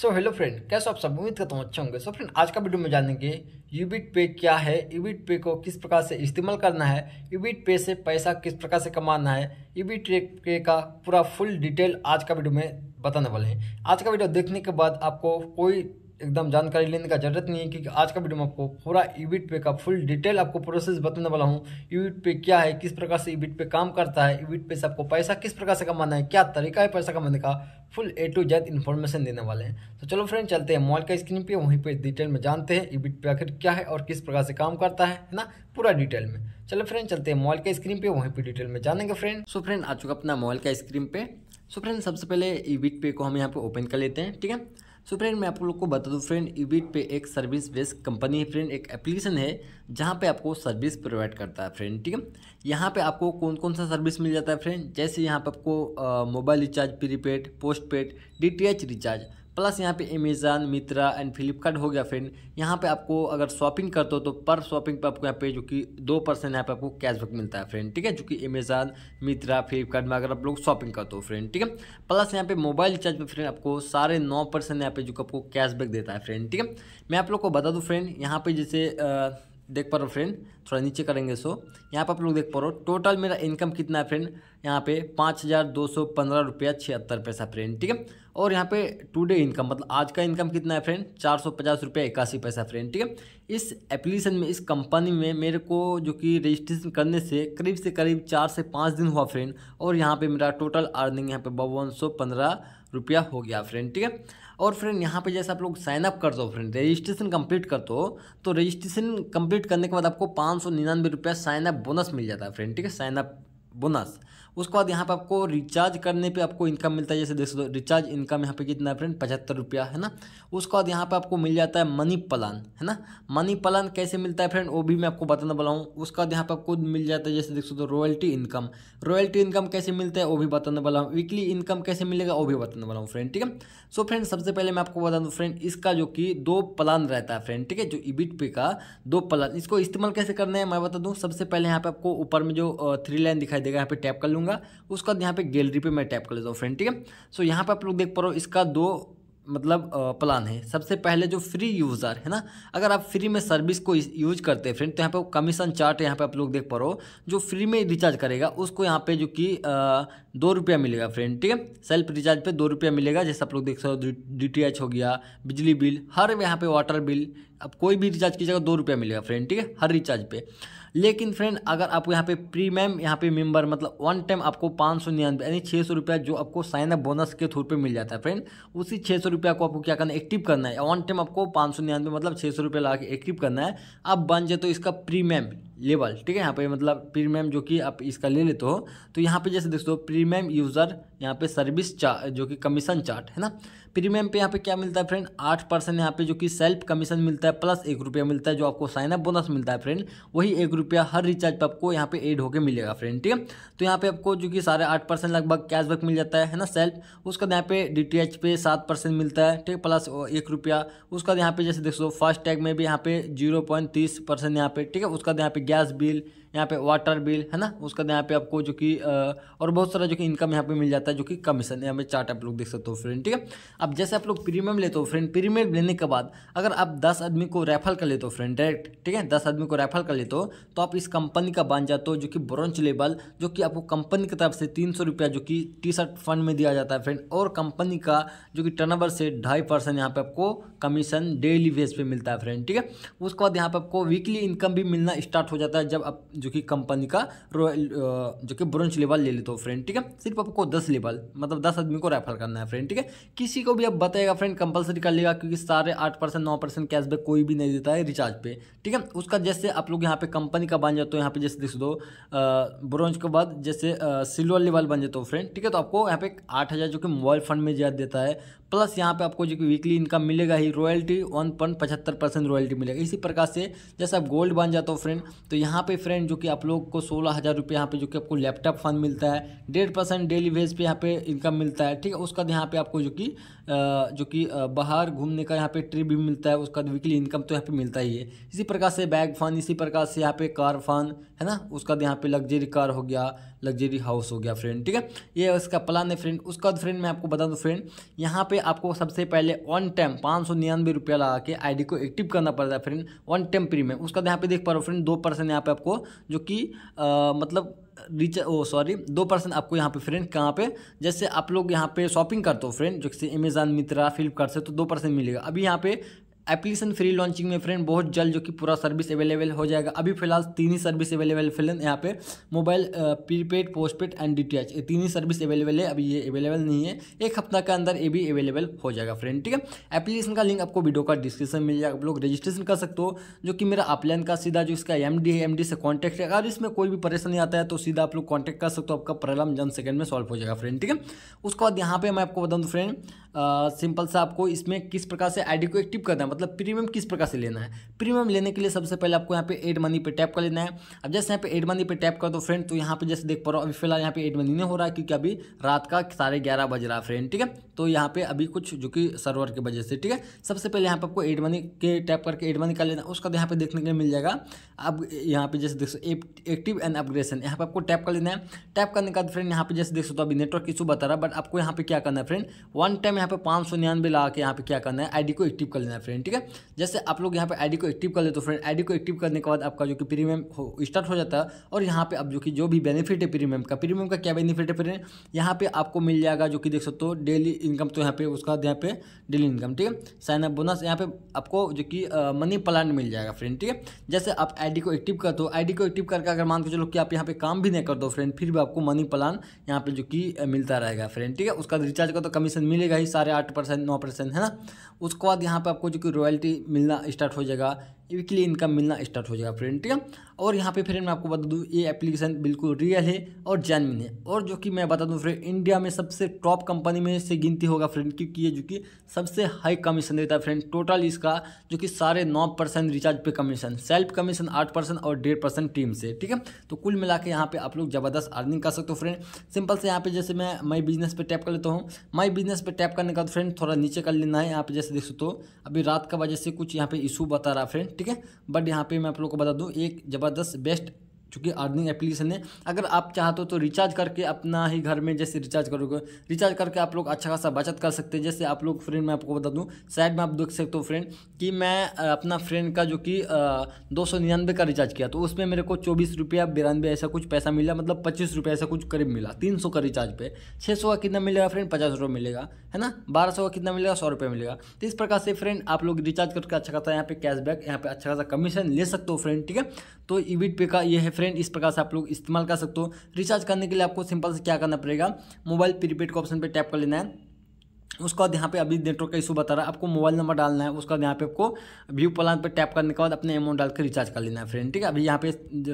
so hello friend कैसे आप सब उम्मीद करता हूँ अच्छे होंगे सो फ्रेंड आज का वीडियो में जानेंगे यूबिट पे क्या है यूबिट पे को किस प्रकार से इस्तेमाल करना है यूबिट पे से पैसा किस प्रकार से कमाना है यूबिट पे का पूरा फुल डिटेल आज का वीडियो में बताने वाले हैं आज का वीडियो देखने के बाद आपको कोई एकदम जानकारी लेने का जरूरत नहीं है क्योंकि आज का वीडियो में आपको पूरा ईविट पे का फुल डिटेल आपको प्रोसेस बताने वाला हूँ ईविट पे क्या है किस प्रकार से ईबिट पे काम करता है ईबिट पे से आपको पैसा किस प्रकार से कमाना है क्या तरीका है पैसा कमाने का full A to Z information देने वाले हैं तो चलो फ्रेंड चलते हैं मॉल का स्क्रीन पे वहीं पर डिटेल में जानते हैं ईविट पे आखिर क्या है और किस प्रकार से काम करता है ना पूरा डिटेल में चलो फ्रेंड चलते हैं मॉल के स्क्रीन पे वहीं पे डिटेल में जानेंगे फ्रेंड सो फ्रेंड आ चुका अपना मॉल का स्क्रीन पे सो फ्रेंड सबसे पहले ईविट पे को हम यहाँ पे ओपन कर लेते हैं ठीक है सो फ्रेंड मैं आप लोग को बता दूं फ्रेंड ईबिट पे एक सर्विस बेस्ड कंपनी है फ्रेंड एक एप्लीकेशन है जहाँ पे आपको सर्विस प्रोवाइड करता है फ्रेंड ठीक है यहाँ पे आपको कौन कौन सा सर्विस मिल जाता है फ्रेंड जैसे यहाँ पे आपको mobile recharge prepaid post paid D recharge plus यहाँ पे अमेज़ान मित्रा एंड फ्लिपकार्ट हो गया फ्रेंड यहाँ पे आपको अगर शॉपिंग करते हो तो पर शॉपिंग पे आपको यहाँ पे जो कि दो परसेंट यहाँ पे आपको कैशबैक मिलता है फ्रेंड ठीक है जो कि अमेज़न मित्रा फ्लिपकार्ट में अगर आप लोग शॉपिंग करते हो फ्रेंड ठीक है प्लस यहाँ पे मोबाइल रिचार्ज पर फ्रेंड आपको साढ़े नौ परसेंट यहाँ पे जो आपको कैशबैक देता है फ्रेंड ठीक है मैं आप लोग को बता दूँ फ्रेंड यहाँ पर जैसे देख पा रहे हो फ्रेंड थोड़ा नीचे करेंगे सो यहाँ पर आप लोग देख पा रहे हो टोटल मेरा इनकम कितना है फ्रेंड यहाँ पे पाँच हज़ार दो सौ पंद्रह रुपया छिहत्तर पैसा फ्रेंड ठीक है और यहाँ पे टुडे इनकम मतलब आज का इनकम कितना है फ्रेंड चार सौ पचास रुपया इक्यासी पैसा फ्रेंड ठीक है इस एप्लीकेशन में इस कंपनी में मेरे को जो कि रजिस्ट्रेशन करने से करीब से करीब चार से पाँच दिन हुआ फ्रेंड और यहाँ पर मेरा टोटल अर्निंग यहाँ पर बावन सौ पंद्रह रुपया हो गया फ्रेंड ठीक है और फ्रेंड यहाँ पे जैसे आप लोग साइन अप कर दो फ्रेंड रजिस्ट्रेशन कंप्लीट कर दो तो रजिस्ट्रेशन कंप्लीट करने के बाद आपको पाँच सौ निन्यानवे रुपया साइनअप बोनस मिल जाता है फ्रेंड ठीक है साइनअप बोनस उसके बाद यहाँ पर आपको रिचार्ज करने पे आपको इनकम मिलता है जैसे देख सकते रिचार्ज इनकम यहाँ पे कितना है फ्रेंड पचहत्तर रुपया है ना उसके बाद यहाँ पे आपको मिल जाता है मनी प्लान है ना मनी प्लान कैसे मिलता है फ्रेंड वो भी मैं आपको बताने वाला हूँ उसके बाद यहाँ पर आपको मिल जाता है जैसे देख सकते रॉयल्टी इनकम रॉयल्टी इनकम कैसे मिलता है वो भी बताने वाला हूँ वीकली इनकम कैसे मिलेगा वो भी बताने वाला हूँ फ्रेंड ठीक है सो फ्रेंड सबसे पहले मैं आपको बता दूँ फ्रेंड इसका जो कि दो प्लान रहता है फ्रेंड ठीक है जो इबिट पे का दो प्लान इसको इस्तेमाल कैसे करना है मैं बता दूँ सबसे पहले यहाँ पे आपको ऊपर में जो थ्री लाइन दिखाई देगा यहाँ पे टैप कर लूँगा दूंगा उसके बाद यहाँ पर गैलरी पर मैं टैप कर लेता हूँ फ्रेंड ठीक है सो यहाँ पर आप लोग देख पा रहे हो इसका दो मतलब प्लान है सबसे पहले जो फ्री यूज़र है ना अगर आप फ्री में सर्विस को यूज करते हैं फ्रेंड तो यहाँ पे कमीशन चार्ट यहाँ पे आप लोग देख पा रहे हो जो फ्री में रिचार्ज करेगा उसको यहाँ पे जो कि दो रुपया मिलेगा फ्रेंड ठीक है सेल्फ रिचार्ज पे दो रुपया मिलेगा जैसे आप लोग देख सकते हो डी हो गया बिजली बिल हर यहाँ पर वाटर बिल अब कोई भी रिचार्ज कीजिएगा दो रुपया मिलेगा फ्रेंड ठीक है हर रिचार्ज पे लेकिन फ्रेंड अगर आप यहाँ पे प्रीमियम यहाँ पे मेंबर मतलब वन टाइम आपको पाँच सौ निन्यानवे यानी छः सौ रुपया जो आपको साइन अप बोनस के थ्रू पे मिल जाता है फ्रेंड उसी छः सौ रुपया को आपको क्या करना है एक्टिव करना है वन टाइम आपको पाँच सौ निन्यानवे मतलब छः सौ रुपया लगा के एक्टिव करना है आप बन जाए तो इसका प्रीमियम लेवल ठीक है यहाँ पे मतलब प्रीमियम जो कि आप इसका ले लेते हो तो यहाँ पे जैसे देखो प्रीमियम यूज़र यहाँ पे सर्विस चार्ट जो कि कमीशन चार्ट है ना प्रीमियम पे यहाँ पे क्या मिलता है फ्रेंड आठ परसेंट यहाँ पे जो कि सेल्फ कमीशन मिलता है प्लस एक रुपया मिलता है जो आपको साइनअप बोनस मिलता है फ्रेंड वही एक रुपया हर रिचार्ज पर आपको यहाँ पे एड होकर मिलेगा फ्रेंड ठीक है तो यहाँ पे आपको जो कि साढ़े आठ परसेंट लगभग कैशबैक मिल जाता है है ना सेल्फ उसका यहाँ पे डी टी एच पे सात परसेंट मिलता है ठीक है प्लस एक रुपया उसका यहाँ पे जैसे देख सो फास्ट टैग में भी यहाँ पे जीरो पॉइंट तीस परसेंट यहाँ पे ठीक है उसका यहाँ पे गैस बिल यहाँ पे वाटर बिल है ना उसके बाद यहाँ पे आपको जो कि और बहुत सारा जो कि इनकम यहाँ पे मिल जाता है जो कि कमीशन यहाँ पे चार्ट आप लोग देख सकते हो फ्रेंड ठीक है अब जैसे आप लोग प्रीमियम लेते हो फ्रेंड प्रीमियम लेने के बाद अगर आप दस आदमी को रेफर कर लेते हो फ्रेंड डायरेक्ट ठीक है दस आदमी को रेफर कर लेते हो तो आप इस कंपनी का बन जाते हो जो कि ब्रॉन्च लेवल जो कि आपको कंपनी की तरफ से तीन सौ रुपया जो कि टी शर्ट फंड में दिया जाता है फ्रेंड और कंपनी का जो कि ओवर से ढाई परसेंट यहाँ पे आपको कमीशन डेली बेस पे मिलता है फ्रेंड ठीक है उसके बाद यहाँ पे आपको वीकली इनकम भी मिलना स्टार्ट हो जाता है जब आप जो कि कंपनी का रॉयल जो कि ब्रॉन्ज लेवल ले लेते हो फ्रेंड ठीक है सिर्फ आपको दस लेवल मतलब दस आदमी को रेफर करना है फ्रेंड ठीक है किसी को भी आप बताएगा फ्रेंड कंपलसरी कर लेगा क्योंकि सारे आठ परसेंट नौ परसेंट कैशबैक कोई भी नहीं देता है रिचार्ज पे ठीक है उसका जैसे आप लोग यहाँ पे कंपनी का बन जाते हो यहाँ पे जैसे देख दो ब्रॉन्ज के बाद जैसे सिल्वर लेवल बन जाते हो फ्रेंड ठीक है तो आपको यहाँ पे आठ हज़ार जो कि मोबाइल फंड में ज्यादा देता है प्लस यहाँ पे आपको जो कि वीकली इनकम मिलेगा ही रॉयल्टी वन पॉइंट पचहत्तर परसेंट रॉयल्टी मिलेगा इसी प्रकार से जैसे आप गोल्ड बन जाते हो फ्रेंड तो यहाँ पे फ्रेंड जो कि आप लोग को सोलह हज़ार रुपये यहाँ पे जो कि आपको लैपटॉप फंड मिलता है डेढ़ परसेंट डेली वेज पे यहाँ पे इनकम मिलता है ठीक है उसका यहाँ पे आपको जो कि जो कि बाहर घूमने का यहाँ पे ट्रिप भी मिलता है उसका वीकली इनकम तो यहाँ पे मिलता ही है इसी प्रकार से बैग फंड इसी प्रकार से यहाँ पे कार फंड है ना उसका यहाँ पे लग्जरी कार हो गया लग्जरी हाउस हो गया फ्रेंड ठीक है ये उसका प्लान है फ्रेंड उसका फ्रेंड मैं आपको बता दूँ फ्रेंड यहाँ पे आपको सबसे पहले ऑन टाइम पाँच सौ निन्यानवे रुपया लगा के आई को एक्टिव करना पड़ता है फ्रेंड वन टाइम प्रीमियम उसका यहाँ पे देख पा रहे हो फ्रेंड दो परसेंट यहाँ पे आपको जो कि मतलब रिच ओ सॉरी दो परसेंट आपको यहाँ पे फ्रेंड कहाँ पे जैसे आप लोग यहाँ पे शॉपिंग करते हो फ्रेंड जैसे अमेज़ान मित्रा फ्लिपकार्ट से तो दो परसेंट मिलेगा अभी यहाँ पे एप्लीकेशन फ्री लॉन्चिंग में फ्रेंड बहुत जल्द जो कि पूरा सर्विस अवेलेबल हो जाएगा अभी फिलहाल तीन ही सर्विस अवेलेबल फिलहाल यहाँ पे mobile prepaid postpaid and D ये तीन ही सर्विस अवेलेबल है अभी ये अवेलेबल नहीं है एक हफ्ता के अंदर ये भी अवेलेबल हो जाएगा फ्रेंड ठीक है एप्लीकेशन का लिंक आपको वीडियो का डिस्क्रिप्शन मिल जाएगा आप लोग रजिस्ट्रेशन कर सकते हो जो कि मेरा अपलाइन का सीधा जो इसका एम है एम से कॉन्टैक्ट है अगर इसमें कोई भी परेशानी आता है तो सीधा आप लोग कॉन्टैक्ट कर सकते हो आपका प्रॉब्लम जन सेकंड में सॉल्व हो जाएगा फ्रेंड ठीक है उसके बाद यहाँ पर मैं आपको बताऊँ तो फ्रेंड सिंपल सा आपको इसमें किस प्रकार से आईडी को एक्टिव करना है मतलब प्रीमियम किस प्रकार से लेना है प्रीमियम लेने के लिए सबसे पहले आपको यहाँ पे एड मनी पे टैप कर लेना है अब जैसे यहाँ पे एड मनी पे टैप कर दो फ्रेंड तो यहाँ पे जैसे देख पा रहा हूँ अभी फिलहाल यहाँ पे एड मनी नहीं हो रहा है क्योंकि अभी रात का साढ़े ग्यारह बज रहा है फ्रेंड ठीक है तो यहाँ पे अभी कुछ जो कि सर्वर की वजह से ठीक है सबसे पहले यहाँ पर आपको एड मनी के टैप करके एड मनी कर लेना है उसका यहाँ पे देखने के लिए मिल जाएगा अब यहाँ पे जैसे देख सो एक्टिव एंड अपग्रेशन यहाँ पर आपको टैप कर लेना है टैप करने के बाद फ्रेंड यहाँ पे जैसे देख सो तो अभी नेटवर्क इशू बता रहा है बट आपको यहाँ पे क्या करना है फ्रेंड वन टाइम यहाँ पे पाँच सौ निन्यानवे ला के यहाँ पे क्या करना है आईडी को एक्टिव कर लेना है फ्रेंड ठीक है जैसे आप लोग यहाँ पे आईडी को एक्टिव कर लेते हो फ्रेंड आईडी को एक्टिव करने के बाद आपका जो कि प्रीमियम स्टार्ट हो जाता है और यहाँ पे अब जो कि जो भी बेनिफिट है प्रीमियम का प्रीमियम का क्या बेनिफिट है फ्रेंड यहाँ पे आपको मिल जाएगा जो कि देख सकते हो डेली इनकम तो यहाँ पे उसका यहाँ पे डेली इनकम ठीक है साइन अप बोनस यहाँ पे आपको जो कि मनी प्लान मिल जाएगा फ्रेंड ठीक है जैसे आप आई को एक्टिव कर दो आई को एक्टिव करके अगर मान के चलो कि आप यहाँ पे काम भी नहीं कर दो फ्रेंड फिर भी आपको मनी प्लान यहाँ पे जो कि मिलता रहेगा फ्रेंड ठीक है उसका रिचार्ज का तो कमीशन मिलेगा ही साढ़े आठ परसेंट नौ परसेंट है ना उसके बाद यहाँ पे आपको जो कि रॉयल्टी मिलना स्टार्ट हो जाएगा वीकली इनकम मिलना स्टार्ट हो जाएगा फ्रेंड ठीक है और यहाँ पे फ्रेंड मैं आपको बता दूँ ये एप्लीकेशन बिल्कुल रियल है और जैनविन है और जो कि मैं बता दूँ फ्रेंड इंडिया में सबसे टॉप कंपनी में से गिनती होगा फ्रेंड क्योंकि ये जो कि सबसे हाई कमीशन देता है फ्रेंड टोटल इसका जो कि साढ़े नौ परसेंट रिचार्ज पे कमीशन सेल्फ कमीशन आठ परसेंट और डेढ़ परसेंट टीम से ठीक है तो कुल मिला के यहाँ पर आप लोग ज़बरदस्त अर्निंग कर सकते हो फ्रेंड सिंपल से यहाँ पर जैसे मैं माई बिजनेस पर टैप कर लेता हूँ माई बिजनेस पर टैप करने का फ्रेंड थोड़ा नीचे कर लेना है यहाँ पर जैसे देख सकते हो अभी रात का वजह से कुछ यहाँ पर इशू बता रहा फ्रेंड ठीक है बट यहाँ पे मैं आप लोग को बता दूँ एक ज़बरदस्त बेस्ट चूँकि अर्निंग एप्लीकेशन है अगर आप चाहते हो तो रिचार्ज करके अपना ही घर में जैसे रिचार्ज करोगे रिचार्ज करके आप लोग अच्छा खासा बचत कर सकते हैं जैसे आप लोग फ्रेंड मैं आपको बता दूँ साइड में आप देख सकते हो फ्रेंड कि मैं अपना फ्रेंड का जो कि दो सौ निन्यानवे का रिचार्ज किया तो उसमें मेरे को चौबीस रुपया बिरानवे ऐसा कुछ पैसा मिला मतलब पच्चीस रुपये ऐसा कुछ करीब मिला तीन सौ का रिचार्ज पे छः सौ का कितना मिलेगा फ्रेंड पचास रुपये मिलेगा है ना बारह सौ का कितना मिलेगा सौ रुपये मिलेगा तो इस प्रकार से फ्रेंड आप लोग रिचार्ज करके अच्छा खासा यहाँ पे कैशबैक यहाँ पे अच्छा खासा कमीशन ले सकते हो फ्रेंड ठीक है तो ईविट पे का ये है फ्रेंड फ्रेंड इस प्रकार से आप लोग इस्तेमाल कर सकते हो रिचार्ज करने के लिए आपको सिंपल से क्या करना पड़ेगा मोबाइल प्रीपेड के ऑप्शन पर टैप कर लेना है उसके बाद यहाँ पे अभी नेटवर्क का इशू बता रहा है आपको मोबाइल नंबर डालना है उसके बाद यहाँ पे आपको व्यू प्लान पे टैप करने के बाद अपने अमाउंट डाल के रिचार्ज कर लेना है फ्रेंड ठीक है अभी यहाँ पे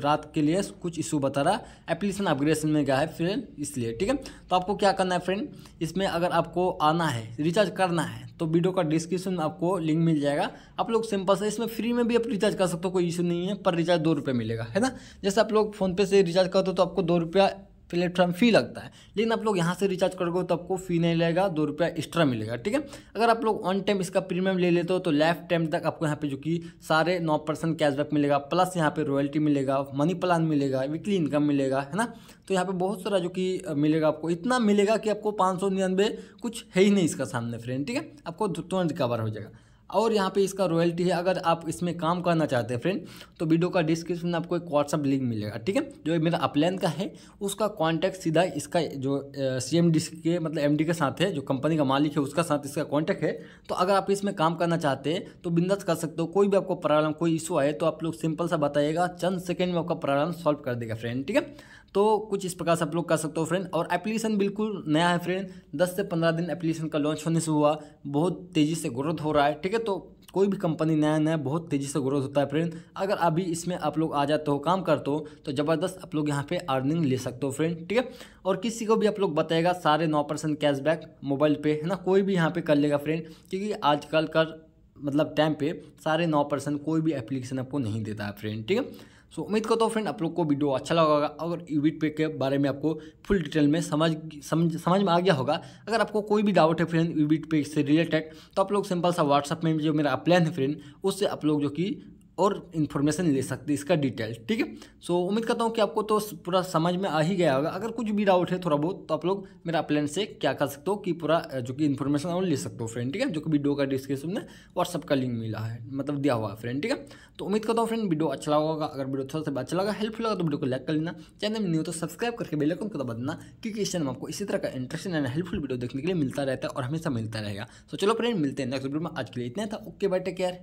रात के लिए कुछ इशू बता रहा है एप्लीकेशन अपग्रेडेशन में गया है फ्रेंड इसलिए ठीक है तो आपको क्या करना है फ्रेंड इसमें अगर आपको आना है रिचार्ज करना है तो वीडियो का डिस्क्रिप्शन में आपको लिंक मिल जाएगा आप लोग सिंपल से इसमें फ्री में भी आप रिचार्ज कर सकते हो कोई इशू नहीं है पर रिचार्ज दो रुपये मिलेगा है ना जैसे आप लोग फ़ोनपे से रिचार्ज करते हो तो आपको दो रुपया प्लेटफॉर्म फ़ी लगता है लेकिन आप लोग यहाँ से रिचार्ज करोगे तो आपको फ़ी नहीं लगेगा दो रुपया एक्स्ट्रा मिलेगा ठीक है अगर आप लोग ऑन टाइम इसका प्रीमियम ले लेते हो तो लाइफ टाइम तक आपको यहाँ पे जो कि सारे नौ परसेंट कैशबैक मिलेगा प्लस यहाँ पे रॉयल्टी मिलेगा मनी प्लान मिलेगा वीकली इनकम मिलेगा है ना तो यहाँ पे बहुत सारा जो कि मिलेगा आपको इतना मिलेगा कि आपको पाँच कुछ है ही नहीं इसका सामने फ्रेंड ठीक है आपको तुरंत कवर हो जाएगा और यहाँ पे इसका रॉयल्टी है अगर आप इसमें काम करना चाहते हैं फ्रेंड तो वीडियो का डिस्क्रिप्शन में आपको एक व्हाट्सअप लिंक मिलेगा ठीक है जो मेरा अपलैन का है उसका कॉन्टैक्ट सीधा इसका जो सी एम डी के मतलब एम डी के साथ है जो कंपनी का मालिक है उसका साथ इसका कॉन्टैक्ट है तो अगर आप इसमें काम करना चाहते हैं तो बिंदस कर सकते हो कोई भी आपको प्रॉब्लम कोई इशू आए तो आप लोग सिंपल सा बताइएगा चंद सेकेंड में आपका प्रॉब्लम सॉल्व कर देगा फ्रेंड ठीक है तो कुछ इस प्रकार से आप लोग कर सकते हो फ्रेंड और एप्लीकेशन बिल्कुल नया है फ्रेंड दस से पंद्रह दिन एप्लीकेशन का लॉन्च होने से हुआ बहुत तेज़ी से ग्रोथ हो रहा है ठीक है तो कोई भी कंपनी नया नया बहुत तेज़ी से ग्रोथ होता है फ्रेंड अगर अभी इसमें आप लोग आ जाते हो काम करते हो तो ज़बरदस्त आप लोग यहाँ पे अर्निंग ले सकते हो फ्रेंड ठीक है और किसी को भी आप लोग बताएगा सारे नौ परसेंट कैशबैक मोबाइल पे है ना कोई भी यहाँ पे कर लेगा फ्रेंड क्योंकि आजकल कर मतलब टाइम पे सारे नौ परसेंट कोई भी एप्लीकेशन आपको नहीं देता है फ्रेंड ठीक है सो उम्मीद करता हूँ फ्रेंड आप लोग को वीडियो अच्छा लगा होगा अगर यूबिट पे के बारे में आपको फुल डिटेल में समझ समझ समझ में आ गया होगा अगर आपको कोई भी डाउट है फ्रेंड यूबिट पे से रिलेटेड तो आप लोग सिंपल सा व्हाट्सअप में जो मेरा प्लान है फ्रेंड उससे आप लोग जो कि और इन्फॉर्मेशन ले सकते इसका डिटेल ठीक है सो उम्मीद करता हूँ कि आपको तो पूरा समझ में आ ही गया होगा अगर कुछ भी डाउट है थोड़ा बहुत तो आप लोग मेरा प्लान से क्या कर सकते हो कि पूरा जो कि इन्फॉर्मेशन और ले सकते हो फ्रेंड ठीक है जो कि वीडियो का डिस्क्रिप्शन में व्हाट्सअप का लिंक मिला है मतलब दिया हुआ है फ्रेंड ठीक है तो उम्मीद करता हूँ फ्रेंड वीडियो अच्छा लगा होगा अगर वीडियो थोड़ा सा अच्छा लगा हेल्पफुल लगा तो वीडियो को लाइक कर लेना चैनल में नहीं हो तो सब्सक्राइब करके बेलकन को दबा देना क्योंकि इस चैनल में आपको इसी तरह का इंटरेस्टिंग एंड हेल्पफुल वीडियो देखने के लिए मिलता रहता है और हमेशा मिलता रहेगा तो चलो फ्रेंड मिलते हैं नेक्स्ट वीडियो में आज के लिए इतना था ओके बाय टेक केयर